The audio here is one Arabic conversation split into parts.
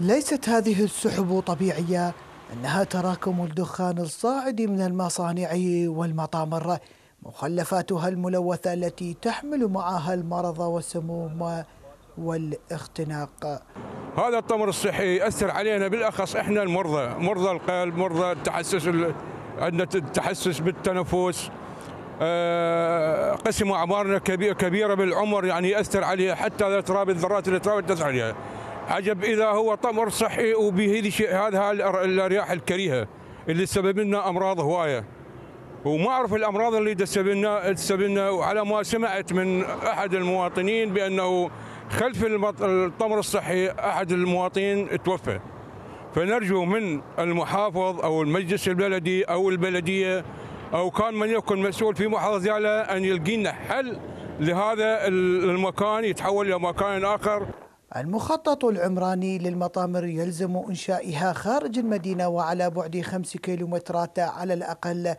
ليست هذه السحب طبيعية إنها تراكم الدخان الصاعد من المصانع والمطامر مخلفاتها الملوثة التي تحمل معها المرض والسموم والاختناق هذا التمر الصحي يأثر علينا بالأخص إحنا المرضى مرضى القلب مرضى التحسس عندنا التحسس بالتنفس آه، قسم أعمارنا كبيرة بالعمر يعني يأثر عليها حتى التراب الذرات اللي تراب تأثر عليها عجب إذا هو طمر صحي وبه هذه الرياح الكريهة اللي تسبب لنا أمراض هواية وما أعرف الأمراض اللي تسبب لنا تسبب لنا وعلى ما سمعت من أحد المواطنين بأنه خلف الطمر الصحي أحد المواطنين توفى فنرجو من المحافظ أو المجلس البلدي أو البلدية أو كان من يكون مسؤول في محافظة يالا أن يلقينا حل لهذا المكان يتحول إلى مكان آخر المخطط العمراني للمطامر يلزم إنشائها خارج المدينة وعلى بعد خمس كيلومترات على الأقل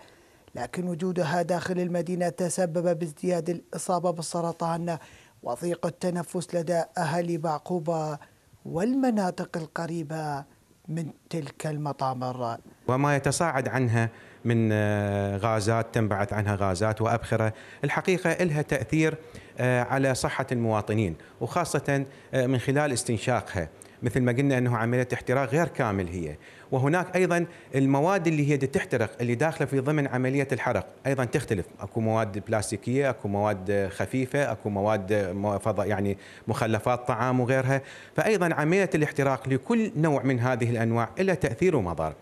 لكن وجودها داخل المدينة تسبب بازدياد الإصابة بالسرطان وضيق التنفس لدى أهل بعقوبة والمناطق القريبة من تلك المطامر وما يتصاعد عنها من آه، غازات تنبعث عنها غازات وابخره، الحقيقه لها تاثير آه، على صحه المواطنين وخاصه آه، من خلال استنشاقها. مثل ما قلنا انه عمليه احتراق غير كامل هي، وهناك ايضا المواد اللي هي تحترق اللي داخله في ضمن عمليه الحرق ايضا تختلف، اكو مواد بلاستيكيه، اكو مواد خفيفه، اكو مواد يعني مخلفات طعام وغيرها، فايضا عمليه الاحتراق لكل نوع من هذه الانواع لها تاثير ومضار.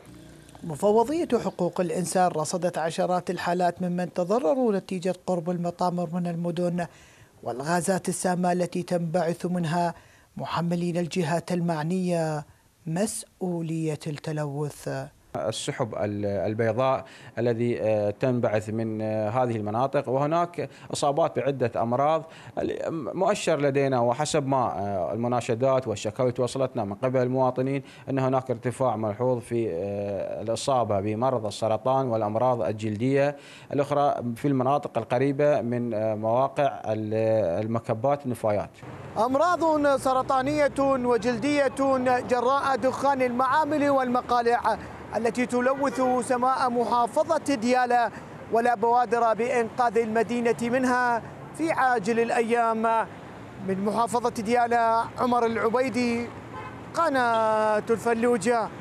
مفوضية حقوق الإنسان رصدت عشرات الحالات ممن تضرروا نتيجة قرب المطامر من المدن والغازات السامة التي تنبعث منها محملين الجهات المعنية مسؤولية التلوث السحب البيضاء الذي آه، تنبعث من آه، هذه المناطق وهناك اصابات بعده امراض مؤشر لدينا وحسب ما آه، المناشدات والشكاوي توصلتنا من قبل المواطنين ان هناك ارتفاع ملحوظ في الاصابه بمرض السرطان والامراض الجلديه الاخرى في المناطق القريبه من مواقع المكبات النفايات. امراض سرطانيه وجلديه جراء دخان المعامل والمقالع التي تلوث سماء محافظة ديالى ولا بوادر بإنقاذ المدينة منها في عاجل الأيام من محافظة ديالى عمر العبيدي قناة الفلوجة